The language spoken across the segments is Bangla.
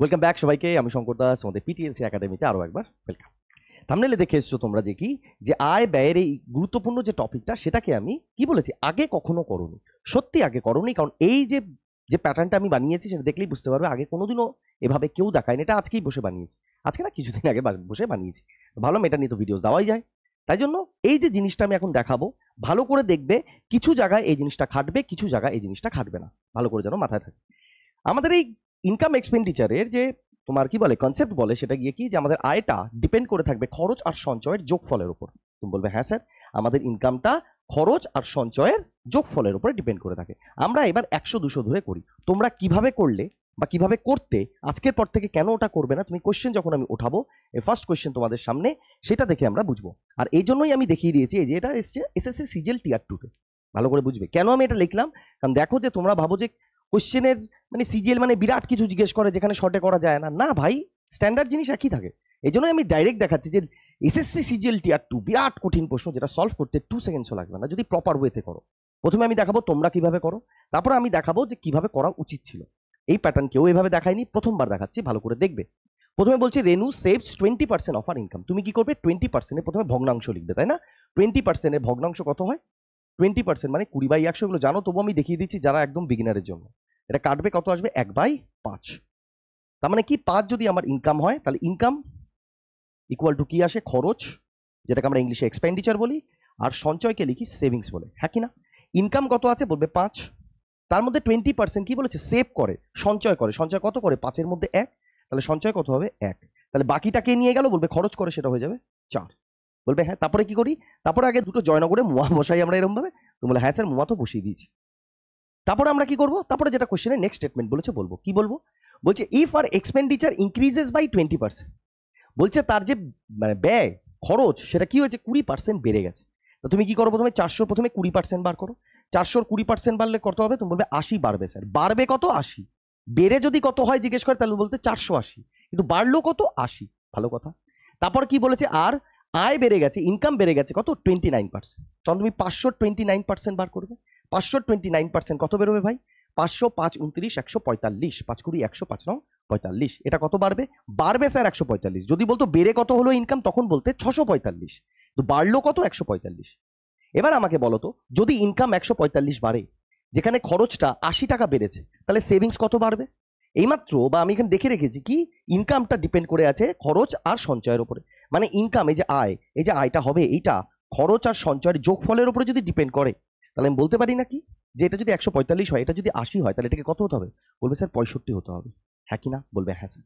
ওয়েলকাম ব্যাক সবাইকে আমি শঙ্কর দাস তোমাদের পিটিএলসি একাডেমিতে আরও একবার ওয়েলকাম থামনেলে দেখে এসছো তোমরা যে কি যে আয় ব্যয়ের এই গুরুত্বপূর্ণ যে টপিকটা সেটাকে আমি কি বলেছি আগে কখনো করনি সত্যি আগে করনি কারণ এই যে যে প্যাটার্নটা আমি বানিয়েছি সেটা দেখলেই বুঝতে পারবে আগে কোনোদিনও এভাবে কেউ দেখায়নি এটা আজকেই বসে বানিয়েছি আজকে না কিছুদিন আগে বসে বানিয়েছি ভালো মেটা নিয়ে তো ভিডিওস দেওয়াই যায় তাই জন্য এই যে জিনিসটা আমি এখন দেখাবো ভালো করে দেখবে কিছু জায়গায় এই জিনিসটা খাটবে কিছু জায়গায় এই জিনিসটা খাটবে না ভালো করে যেন মাথায় থাকে আমাদের এই ইনকাম এক্সপেন্ডিচারের যে তোমার কি বলে কনসেপ্ট বলে সেটা গিয়ে কি যে আমাদের আয়টা ডিপেন্ড করে থাকবে খরচ আর সঞ্চয়ের যোগফলের উপর তুমি বলবে হ্যাঁ স্যার আমাদের ইনকামটা খরচ আর সঞ্চয়ের যোগফলের উপরে ডিপেন্ড করে থাকে আমরা এবার একশো দুশো ধরে করি তোমরা কিভাবে করলে বা কিভাবে করতে আজকের পর থেকে কেন ওটা করবে না তুমি কোশ্চেন যখন আমি ওঠাবো ফার্স্ট কোশ্চেন তোমাদের সামনে সেটা দেখে আমরা বুঝবো আর এই জন্যই আমি দেখিয়ে দিয়েছি যে এটা এসছে এসএসসি সিজেল টিয়ার টুতে ভালো করে বুঝবে কেন আমি এটা লিখলাম কারণ দেখো যে তোমরা ভাবো যে কোশ্চেনের মানে সিজিএল মানে বিরাট কিছু জিজ্ঞেস করে যেখানে শর্টে করা যায় না না ভাই স্ট্যান্ডার্ড জিনিস একই থাকে এই জন্যই আমি ডাইরেক্ট দেখাচ্ছি যে এসএসসি সিজিএল টিয়ার টু বিরাট কঠিন প্রশ্ন যেটা সলভ করতে টু সেকেন্ডসও লাগবে না যদি প্রপার ওয়েতে করো প্রথমে আমি দেখাবো তোমরা কিভাবে করো তারপরে আমি দেখাবো যে কিভাবে করা উচিত ছিল এই প্যাটার্ন কেউ এভাবে দেখায়নি প্রথমবার দেখাচ্ছি ভালো করে দেখবে প্রথমে বলছি Renu saves twenty percent of her income তুমি কি করবে টোয়েন্টি পার্সেন্টে প্রথমে ভগ্নাংশ লিখবে তাই না টোয়েন্টি পার্সেন্টের ভগ্নাংশ কত হয় টোয়েন্টি পার্সেন্ট মানে কুড়ি বাই একশো এগুলো জানো তবু আমি দেখিয়ে দিচ্ছি যারা একদম বিগিনারের জন্য এটা কাটবে কত আসবে এক বাই পাঁচ তার মানে কি পাঁচ যদি আমার ইনকাম হয় তাহলে ইনকাম ইকুয়াল টু কি আসে খরচ যেটাকে আমরা ইংলিশে এক্সপেন্ডিচার বলি আর সঞ্চয়কে লিখি সেভিংস বলে হ্যাঁ কি না ইনকাম কত আছে বলবে পাঁচ তার মধ্যে টোয়েন্টি পার্সেন্ট কি বলেছে সেভ করে সঞ্চয় করে সঞ্চয় কত করে পাঁচের মধ্যে এক তাহলে সঞ্চয় কত হবে এক তাহলে বাকিটাকে নিয়ে গেল বলবে খরচ করে সেটা হয়ে যাবে চার বলবে হ্যাঁ তারপরে কি করি তারপরে আগে দুটো জয়নগরে মোয়া বসাই আমরা এরমভাবে তুমি বলে হ্যাঁ স্যার মোয়া তো বসিয়ে দিয়েছি তারপরে আমরা কি করব তারপরে যেটা কোশ্চেনে নেক্সট স্টেটমেন্ট বলেছে বলবো কি বলবো বলছে if her expenditure increases by twenty percent বলছে তার যে মানে ব্যয় খরচ সেটা কি হয়েছে কুড়ি পার্সেন্ট বেড়ে গেছে তো তুমি কি করো প্রথমে চারশো প্রথমে কুড়ি পার্সেন্ট বার করো চারশোর কুড়ি পার্সেন্ট বাড়লে কত হবে তুমি বলবে আশি বাড়বে স্যার বাড়বে কত আশি বেড়ে যদি কত হয় জিজ্ঞেস করে তাহলে বলতে চারশো আশি কিন্তু বাড়লো কত আশি ভালো কথা তারপর কি বলেছে আর আয় বেড়ে গেছে ইনকাম বেড়ে গেছে কত টোয়েন্টি নাইন পার্সেন্ট তখন তুমি পাঁচশো টোয়েন্টি নাইন পার্সেন্ট বার করবে পাঁচশো টোয়েন্টি নাইন পার্সেন্ট কত বেরোবে ভাই পাঁচশো পাঁচ উনত্রিশ একশো পঁয়তাল্লিশ পাঁচ কুড়ি একশো পাঁচ নং পঁয়তাল্লিশ এটা কত বাড়বে বাড়বে স্যার একশো পঁয়তাল্লিশ যদি বলতো বেড়ে কত হলো ইনকাম তখন বলতে ছশো পঁয়তাল্লিশ তো বাড়লো কত একশো পঁয়তাল্লিশ এবার আমাকে বলো তো যদি ইনকাম একশো পঁয়তাল্লিশ বাড়ে যেখানে খরচটা আশি টাকা বেড়েছে তাহলে সেভিংস কত বাড়বে এইমাত্র বা আমি এখানে দেখে রেখেছি কি ইনকামটা ডিপেন্ড করে আছে খরচ আর সঞ্চয়ের উপরে মানে ইনকাম এই যে আয় এই যে আয়টা হবে এইটা খরচ আর সঞ্চয়ের যোগফলের উপরে যদি ডিপেন্ড করে তাহলে আমি বলতে পারি না কি যে এটা যদি একশো পঁয়তাল্লিশ হয় এটা যদি আশি হয় তাহলে এটাকে কত হতে হবে বলবে স্যার পঁয়ষট্টি হতে হবে হ্যাঁ কি না বলবে হ্যাঁ স্যার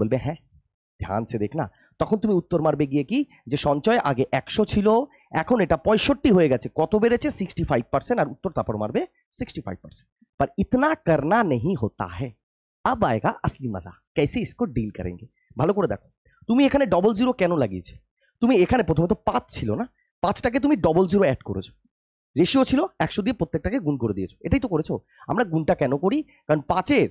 বলবে হ্যাঁ ধ্যান সে দেখ না তখন তুমি উত্তর মারবে গিয়ে কি যে সঞ্চয় আগে একশো ছিল এখন এটা পঁয়ষট্টি হয়ে গেছে কত বেড়েছে সিক্সটি ফাইভ পার্সেন্ট আর উত্তর তারপর মারবে সিক্সটি ফাইভ পার্সেন্ট পার ইতনা করনা नहीं होता है अब आएगा असली मजा कैसे इसको डील करेंगे ভালো করে দেখো তুমি এখানে ডবল জিরো কেন লাগিয়েছে তুমি এখানে প্রথমত পাঁচ ছিল না পাঁচটাকে তুমি ডবল জিরো অ্যাড করেছো রেশিও ছিল একশো দিয়ে প্রত্যেকটাকে গুণ করে দিয়েছো এটাই তো করেছো আমরা গুণটা কেন করি কারণ পাঁচের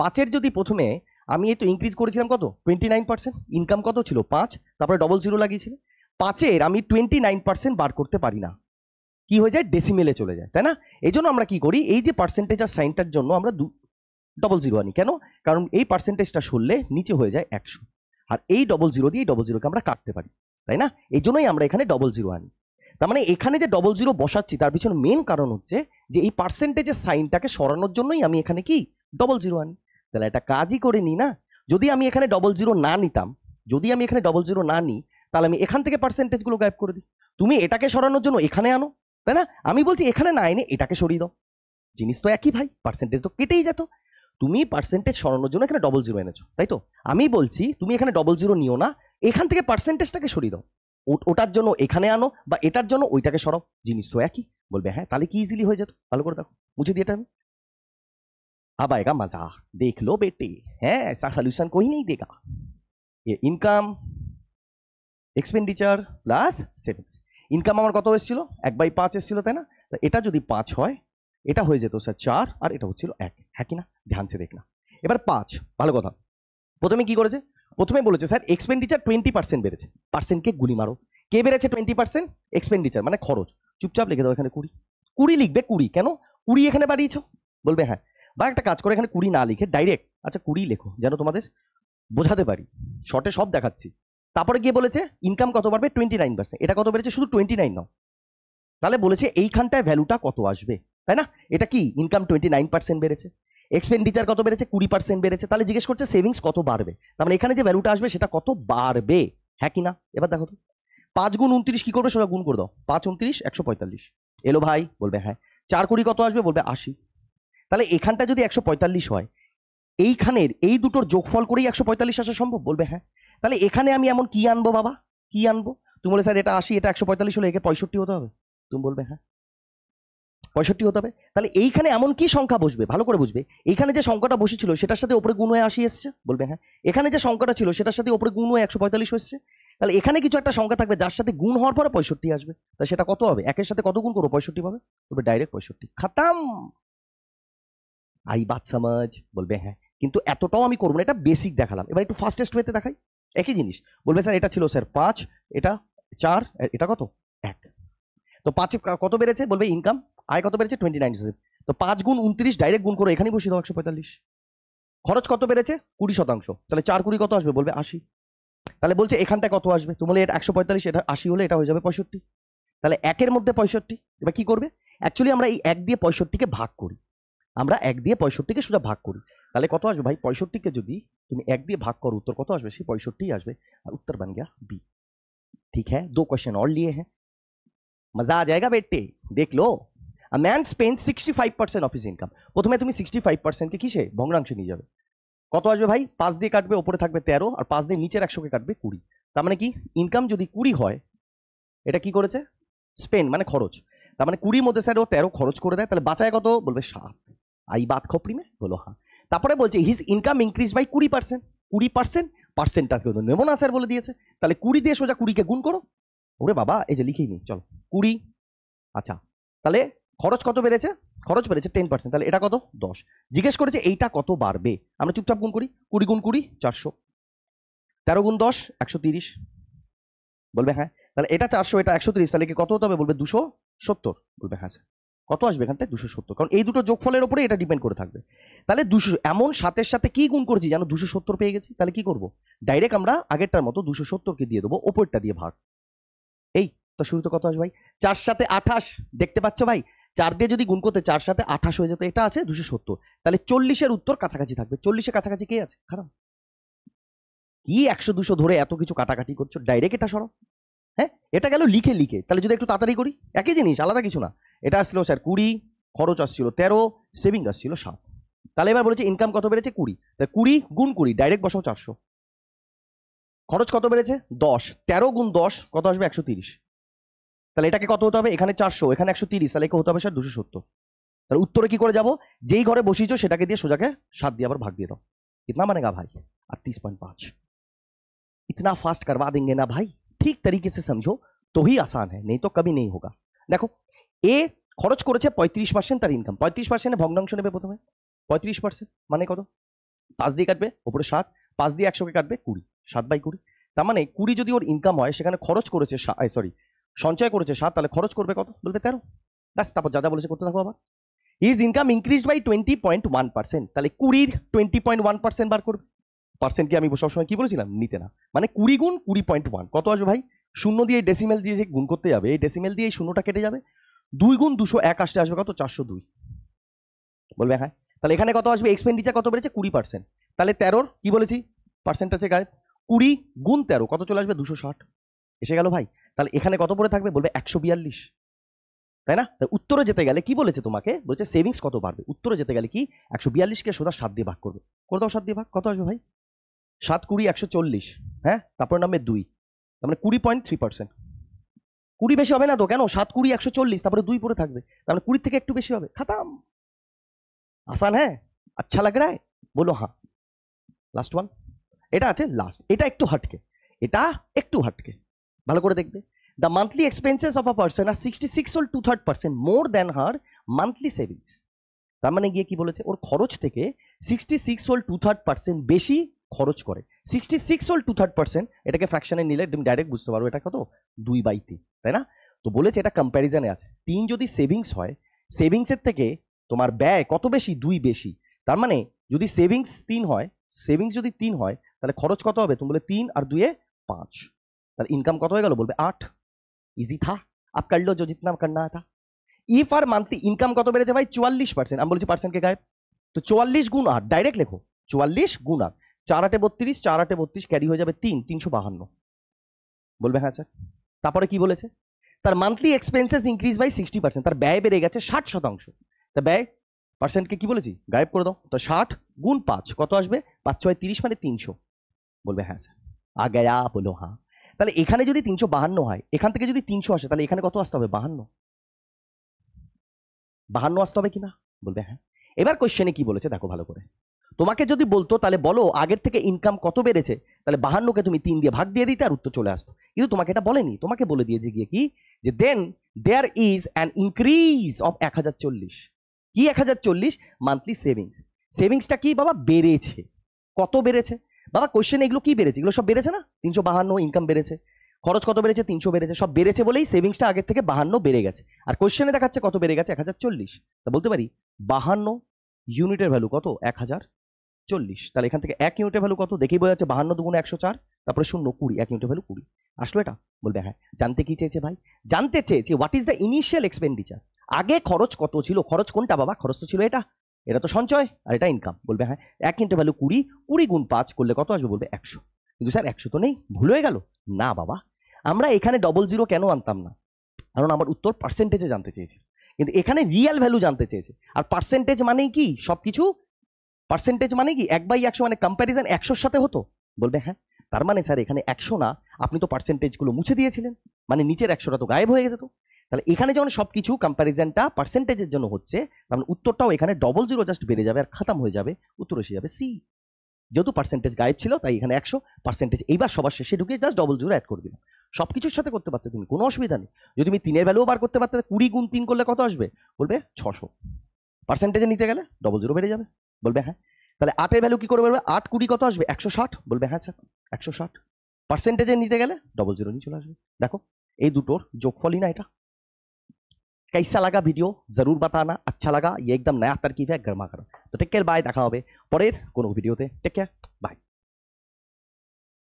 পাঁচের যদি প্রথমে আমি এই তো ইনক্রিজ করেছিলাম কত টোয়েন্টি নাইন পার্সেন্ট ইনকাম কত ছিল পাঁচ তারপরে ডবল জিরো লাগিয়েছিল পাঁচের আমি টোয়েন্টি নাইন পার্সেন্ট বার করতে পারি না কি হয়ে যায় ডেসিমেলে চলে যায় তাই না এই জন্য আমরা কি করি এই যে পার্সেন্টেজ আর সাইনটার জন্য আমরা ডবল জিরো আনি কেন কারণ এই পার্সেন্টেজটা সরলে নিচে হয়ে যায় একশো আর এই ডবল জিরো দিয়ে ডবল জিরোকে আমরা কাটতে পারি তাই না এই জন্যই আমরা এখানে ডবল জিরো আনি তার মানে এখানে যে ডবল জিরো বসাচ্ছি তার পিছনে মেন কারণ হচ্ছে যে এই পার্সেন্টেজের সাইনটাকে সরানোর জন্যই আমি এখানে কি ডবল জিরো আনি তাহলে এটা কাজই করে নি না যদি আমি এখানে ডবল জিরো না নিতাম যদি আমি এখানে ডবল জিরো না নিই তাহলে আমি এখান থেকে পার্সেন্টেজগুলো গায়েব করে দিই তুমি এটাকে সরানোর জন্য এখানে আনো তাই না আমি বলছি এখানে না এনে এটাকে সরিয়ে দাও জিনিস তো একই ভাই পার্সেন্টেজ তো কেটেই যেত তুমি পার্সেন্টেজ সরানোর জন্য এখানে ডবল জিরো এনেছো তাই তো আমি বলছি তুমি এখানে ডবল জিরো নিও না এখান থেকে পার্সেন্টেজটাকে সরিয়ে দাও ওটার জন্য এখানে আনো বা এটার জন্য ওইটাকে সরাও জিনিস তো একই বলবে হ্যাঁ তাহলে কি ইজিলি হয়ে যেত ভালো করে দেখো মুছে দিয়ে এটা আমি अब आएगा मजा देख लो बेटे है ऐसा सोल्यूशन कोई income expenditure plus savings income আমার কত এসেছিল এক বাই পাঁচ এসেছিল তাই না এটা যদি পাঁচ হয় এটা হয়ে যেত স্যার চার আর এটা হচ্ছিল এক হ্যাঁ কিনা ধ্যান সে দেখনা এবার পাঁচ ভালো কথা প্রথমে কি করেছে প্রথমে বলেছে স্যার এক্সপেন্ডিচার টোয়েন্টি পার্সেন্ট বেড়েছে পার্সেন্টকে গুলি মারো কে বেড়েছে টোয়েন্টি পার্সেন্ট এক্সপেন্ডিচার মানে খরচ চুপচাপ লিখে দাও এখানে কুড়ি কুড়ি লিখবে কুড়ি কেন কুড়ি এখানে বাড়িয়েছ বলবে হ্যাঁ বা একটা কাজ করে এখানে কুড়ি না লিখে ডাইরেক্ট আচ্ছা কুড়ি লেখো যেন তোমাদের বোঝাতে পারি শর্টে সব দেখাচ্ছি তারপরে গিয়ে বলেছে ইনকাম কত বাড়বে টোয়েন্টি নাইন পার্সেন্ট এটা কত বেড়েছে শুধু টোয়েন্টি নাইন নাও তাহলে বলেছে এইখানটায় ভ্যালুটা কত আসবে তাই না এটা কি ইনকাম টোয়েন্টি নাইন পার্সেন্ট বেড়েছে এক্সপেন্ডিচার কত বেড়েছে কুড়ি পার্সেন্ট বেড়েছে তাহলে জিজ্ঞেস করছে সেভিংস কত বাড়বে তার মানে এখানে যে ভ্যালুটা আসবে সেটা কত বাড়বে হ্যাঁ কি না এবার দেখো তো পাঁচ গুণ উনত্রিশ কি করবে সেটা গুণ করে দাও পাঁচ উনত্রিশ একশো পঁয়তাল্লিশ এলো ভাই বলবে হ্যাঁ চার কোটি কত আসবে বলবে আশি তাহলে এখানটা যদি একশো পঁয়তাল্লিশ হয় এইখানের এই দুটোর যোগফল করেই একশো পঁয়তাল্লিশ আসা সম্ভব বলবে হ্যাঁ তাহলে এখানে আমি এমন কি আনবো বাবা কি আনবো তুমি বলে স্যার এটা আশি এটা একশো পঁয়তাল্লিশ হলে একে পঁয়ষট্টি হতে হবে তুমি বলবে হ্যাঁ পঁয়ষট্টি হতে হবে তাহলে এইখানে এমন কি সংখ্যা বসবে ভালো করে বুঝবে এইখানে যে সংখ্যাটা বসেছিল সেটার সাথে ওপরে গুণ হয়ে আসি এসছে বলবে হ্যাঁ এখানে যে সংখ্যাটা ছিল সেটার সাথে ওপরে গুণ হয়ে একশো পঁয়তাল্লিশ এসছে তাহলে এখানে কিছু একটা সংখ্যা থাকবে যার সাথে গুণ হওয়ার পরে পঁয়ষট্টি আসবে তাহলে সেটা কত হবে একের সাথে কত গুণ করবো পঁয়ষট্টি পাবে বলবে ডাইরেক্ট পঁয়ষট্টি খাতাম আই বাদ সামাজ বলবে হ্যাঁ কিন্তু এতটাও আমি করবো না এটা বেসিক দেখালাম এবার একটু ফাস্টেস্ট ওয়েতে দেখাই একই জিনিস বলবে স্যার এটা ছিল স্যার পাঁচ এটা চার এটা কত এক তো পাঁচে কত বেড়েছে বলবে ইনকাম আয় কত বেড়েছে টোয়েন্টি নাইন তো পাঁচ গুণ উনত্রিশ ডাইরেক্ট গুণ করো এখানেই বসে দাও একশো পঁয়তাল্লিশ খরচ কত বেড়েছে কুড়ি শতাংশ তাহলে চার কুড়ি কত আসবে বলবে আশি তাহলে বলছে এখানটা কত আসবে তুমি বলে এটা একশো পঁয়তাল্লিশ এটা আশি হলে এটা হয়ে যাবে পঁয়ষট্টি তাহলে একের মধ্যে পঁয়ষট্টি এবার কি করবে অ্যাকচুয়ালি আমরা এই এক দিয়ে পঁয়ষট্টিকে ভাগ করি আমরা এক দিয়ে পঁয়ষট্টিকে সোজা ভাগ করি তাহলে কত আসবে ভাই পঁয়ষট্টিকে যদি তুমি এক দিয়ে ভাগ করো উত্তর কত আসবে সেই পঁয়ষট্টি আসবে আর উত্তর বান গিয়া বি ঠিক হ্যাঁ দো কোয়েশ্চেন और লিয়ে হ্যাঁ মজা আ जाएगा বেটে देख लो man spend sixty five percent of income প্রথমে তুমি সিক্সটি ফাইভ পার্সেন্টকে কিসে ভগ্নাংশে নিয়ে যাবে কত আসবে ভাই পাঁচ দিয়ে কাটবে ওপরে থাকবে তেরো আর পাঁচ দিয়ে নিচের একশোকে কাটবে কুড়ি তার মানে কি ইনকাম যদি কুড়ি হয় এটা কি করেছে স্পেন মানে খরচ তার মানে কুড়ির মধ্যে স্যার ও তেরো খরচ করে দেয় তাহলে বাঁচায় কত বলবে সাত আই বাদ খপরিমে বলো হ্যাঁ তারপরে বলছে হিজ ইনকাম ইনক্রিজ বাই কুড়ি পার্সেন্ট কুড়ি পার্সেন্ট পার্সেন্টটা কিন্তু নেব না স্যার বলে দিয়েছে তাহলে কুড়ি দিয়ে সোজা কুড়িকে গুণ করো ওরে বাবা এই যে লিখেই নি চলো কুড়ি আচ্ছা তাহলে খরচ কত বেড়েছে খরচ বেড়েছে টেন পার্সেন্ট তাহলে এটা কত দশ জিজ্ঞেস করেছে এইটা কত বাড়বে আমরা চুপচাপ গুণ করি কুড়ি গুণ কুড়ি চারশো তেরো গুণ দশ একশো তিরিশ বলবে হ্যাঁ তাহলে এটা চারশো এটা একশো তিরিশ তাহলে কি কত হতে হবে বলবে দুশো সত্তর বলবে হ্যাঁ স্যার কত আসবে এখানটায় দুশো সত্তর কারণ এই দুটো যোগফলের ওপরে এটা ডিপেন্ড করে থাকবে তাহলে দুশো এমন সাতের সাথে কি গুণ করছি যেন দুশো সত্তর পেয়ে গেছি তাহলে কি করব ডাইরেক্ট আমরা আগেরটার মতো দুশো সত্তরকে দিয়ে দেবো ওপরটা দিয়ে ভাগ এই তো শুরুতে কত আসবে ভাই চার সাথে আঠাশ দেখতে পাচ্ছ ভাই চার দিয়ে যদি গুণ করতে চার সাথে আঠাশ হয়ে যেত এটা আছে দুশো সত্তর তাহলে চল্লিশের উত্তর কাছাকাছি থাকবে চল্লিশের কাছাকাছি কে আছে খারাপ কি একশো দুশো ধরে এত কিছু কাটাকাটি করছো ডাইরেক্ট এটা সরো হ্যাঁ এটা গেল লিখে লিখে তাহলে যদি একটু তাড়াতাড়ি করি একই জিনিস আলাদা কিছু না এটা আসছিল স্যার কুড়ি খরচ আসছিল তেরো সেভিং আসছিল সাত তাহলে এবার বলেছে ইনকাম কত বেড়েছে কুড়ি তাহলে কুড়ি গুণ কুড়ি ডাইরেক্ট বসাও চারশো খরচ কত বেড়েছে দশ তেরো গুণ দশ কত আসবে একশো তিরিশ তাহলে এটাকে কত হতে হবে এখানে চারশো এখানে একশো তিরিশ তাহলে একে হতে হবে স্যার দুশো সত্তর তাহলে উত্তরে কি করে যাবো যেই ঘরে বসিয়েছো সেটাকে দিয়ে সোজাকে সাত দিয়ে আবার ভাগ দিয়ে দাও कितना बनेगा भाई अड़तीस পয়েন্ট পাঁচ ইতনা ফাস্ট करवा देंगे ना भाई ঠিক তরিকে সে সমঝো তো হি আসান হ্যাঁ নেই তো কবি নেই হোগা দেখো এ খরচ করেছে পঁয়ত্রিশ পার্সেন্ট তার ইনকাম পঁয়ত্রিশ পার্সেন্টে ভগ্নাংশ নেবে প্রথমে পঁয়ত্রিশ পার্সেন্ট মানে কত পাঁচ দিয়ে কাটবে ওপরে সাত পাঁচ দিয়ে একশোকে কাটবে কুড়ি সাত বাই কুড়ি তার মানে কুড়ি যদি ওর ইনকাম হয় সেখানে খরচ করেছে সরি সঞ্চয় করেছে সাত তাহলে খরচ করবে কত বলবে তেরো ব্যাস তারপর যা যা বলেছে করতে থাকো আবার is income increase by twenty point one percent তাহলে কুড়ির টোয়েন্টি পয়েন্ট ওয়ান পার্সেন্ট বার করবে পার্সেন্ট কি আমি সবসময় কি বলেছিলাম নিতে না মানে কুড়ি গুণ কুড়ি পয়েন্ট ওয়ান কত আসবে ভাই শূন্য দিয়ে ডেসিমেল দিয়ে যে গুণ করতে যাবে এই ডেসিমেল দিয়ে এই শূন্যটা কেটে যাবে দুই গুণ দুশো এক আসতে আসবে কত চারশো দুই বলবে হ্যাঁ তাহলে এখানে কত আসবে এক্সপেন্ডিচার কত বেড়েছে কুড়ি পার্সেন্ট তাহলে তেরোর কি বলেছি পার্সেন্ট আছে গায়ে কুড়ি গুণ তেরো কত চলে আসবে দুশো ষাট এসে গেল ভাই তাহলে এখানে কত পরে থাকবে বলবে একশো বিয়াল্লিশ তাই না উত্তরে যেতে গেলে কি বলেছে তোমাকে বলছে সেভিংস কত বাড়বে উত্তরে যেতে গেলে কি একশো বিয়াল্লিশকে সোজা সাত দিয়ে ভাগ করবে করে দাও সাত দিয়ে ভাগ কত আসবে ভাই সাত কুড়ি একশো চল্লিশ হ্যাঁ তারপরে নামবে দুই তার মানে কুড়ি পয়েন্ট থ্রি পার্সেন্ট কুড়ি বেশি হবে না তো কেন সাত কুড়ি একশো চল্লিশ তারপরে দুই পরে থাকবে তার মানে কুড়ির থেকে একটু বেশি হবে খাতাম আসান হ্যাঁ আচ্ছা লাগ রায় বলো হ্যাঁ লাস্ট ওয়ান এটা আছে লাস্ট এটা একটু হাটকে এটা একটু হাটকে ভালো করে দেখবে the monthly expenses of a person are sixty six all two third percent more than her monthly savings তার মানে গিয়ে কি বলেছে ওর খরচ থেকে sixty six all two third percent বেশি খরচ করে sixty six all two third percent এটাকে ফ্র্যাকশনে নিলে তুমি ডাইরেক্ট বুঝতে পারো এটা কত দুই বাই তিন তাই না তো বলেছে এটা কম্প্যারিজনে আছে তিন যদি সেভিংস হয় সেভিংসের থেকে তোমার ব্যয় কত বেশি দুই বেশি তার মানে যদি সেভিংস তিন হয় সেভিংস যদি তিন হয় তাহলে খরচ কত হবে তুমি বলে তিন আর দুয়ে পাঁচ তার ইনকাম কত হয়ে গেল বলবে আট ইজি থা আপ কাটলো যে জিতনা কাটনা থা ইফ আর মান্থলি ইনকাম কত বেড়েছে ভাই চুয়াল্লিশ পার্সেন্ট আমি বলছি পার্সেন্টকে গায়েব তো চুয়াল্লিশ গুণ আট ডাইরেক্ট লেখো চুয়াল্লিশ গুণ আট চার আটে বত্রিশ চার আটে বত্রিশ ক্যারি হয়ে যাবে তিন তিনশো বাহান্ন বলবে হ্যাঁ স্যার তারপরে কি বলেছে তার monthly expenses increase by sixty percent তার ব্যয় বেড়ে গেছে ষাট শতাংশ তা ব্যয় পার্সেন্টকে কি বলেছি গায়েব করে দাও তো ষাট গুণ পাঁচ কত আসবে পাঁচ ছয় তিরিশ মানে তিনশো বলবে হ্যাঁ স্যার আগে গয়া বলো হ্যাঁ তাহলে এখানে যদি তিনশো বাহান্ন হয় এখান থেকে যদি তিনশো আসে তাহলে এখানে কত আসতে হবে বাহান্ন বাহান্ন আসতে হবে কিনা বলবে হ্যাঁ এবার কোয়েশ্চেনে কি বলেছে দেখো ভালো করে তোমাকে যদি বলতো তাহলে বলো আগের থেকে ইনকাম কত বেড়েছে তাহলে বাহান্নকে তুমি তিন দিয়ে ভাগ দিয়ে দিতে আর উত্তর চলে আসতো কিন্তু তোমাকে এটা বলেনি তোমাকে বলে দিয়েছে গিয়ে কি যে then there is an increase of এক হাজার চল্লিশ কি এক হাজার চল্লিশ মান্থলি সেভিংস সেভিংসটা কি বাবা বেড়েছে কত বেড়েছে বাবা কোয়েশ্চেন এগুলো কি বেড়েছে এগুলো সব বেড়েছে না তিনশো বাহান্ন ইনকাম বেড়েছে খরচ কত বেড়েছে তিনশো বেড়েছে সব বেড়েছে বলেই সেভিংসটা আগের থেকে বাহান্ন বেড়ে গেছে আর কোয়েশ্চেনে দেখাচ্ছে কত বেড়ে গেছে এক হাজার চল্লিশ তা বলতে পারি বাহান্ন ইউনিটের ভ্যালু কত এক হাজার চল্লিশ তাহলে এখান থেকে এক ইউনিটের ভ্যালু কত দেখেই বোঝা যাচ্ছে বাহান্ন দুগুণে একশো চার তারপরে শূন্য কুড়ি এক ইউনিটের ভ্যালু কুড়ি আসলো এটা বলবে হ্যাঁ জানতে কি চেয়েছে ভাই জানতে চেয়েছে what is the initial expenditure আগে খরচ কত ছিল খরচ কোনটা বাবা খরচ তো ছিল এটা এটা তো সঞ্চয় আর এটা ইনকাম বলবে হ্যাঁ এক ইন্টু ভ্যালু কুড়ি কুড়ি গুণ পাঁচ করলে কত আসবে বলবে একশো কিন্তু স্যার একশো তো নেই ভুল হয়ে গেল না বাবা আমরা এখানে ডবল জিরো কেন আনতাম না কারণ আমার উত্তর পার্সেন্টেজে জানতে চেয়েছিল কিন্তু এখানে রিয়েল ভ্যালু জানতে চেয়েছে আর পার্সেন্টেজ মানেই কি সব কিছু পার্সেন্টেজ মানে কি এক বাই একশো মানে কম্প্যারিজন একশোর সাথে হতো বলবে হ্যাঁ তার মানে স্যার এখানে একশো না আপনি তো পার্সেন্টেজগুলো মুছে দিয়েছিলেন মানে নিচের একশোটা তো গায়েব হয়ে যেত তাহলে এখানে যখন সবকিছু কম্প্যারিজনটা পার্সেন্টেজের জন্য হচ্ছে তখন মানে উত্তরটাও এখানে ডবল জিরো জাস্ট বেড়ে যাবে আর খতম হয়ে যাবে উত্তর এসে যাবে সি যেহেতু পার্সেন্টেজ গায়েব ছিল তাই এখানে একশো পার্সেন্টেজ এইবার সবার শেষে ঢুকে জাস্ট ডবল জিরো অ্যাড করে দিলাম সব কিছুর সাথে করতে পারতে তুমি কোনো অসুবিধা নেই যদি তুমি তিনের ভ্যালুও বার করতে পারতে কুড়ি গুণ তিন করলে কত আসবে বলবে ছশো পার্সেন্টেজে নিতে গেলে ডবল জিরো বেড়ে যাবে বলবে হ্যাঁ তাহলে আটের ভ্যালু কি করে বলবে আট কুড়ি কত আসবে একশো ষাট বলবে হ্যাঁ স্যার একশো ষাট পার্সেন্টেজে নিতে গেলে ডবল জিরো নিয়ে চলে আসবে দেখো এই দুটোর যোগফলই না এটা कैसा लगा वीडियो जरूर बताना अच्छा लगा ये एकदम नया तरकीब है गर्मा गर्म तो टेक केयर बाय देखा हो পরের वीडियो थे टेक केयर बाय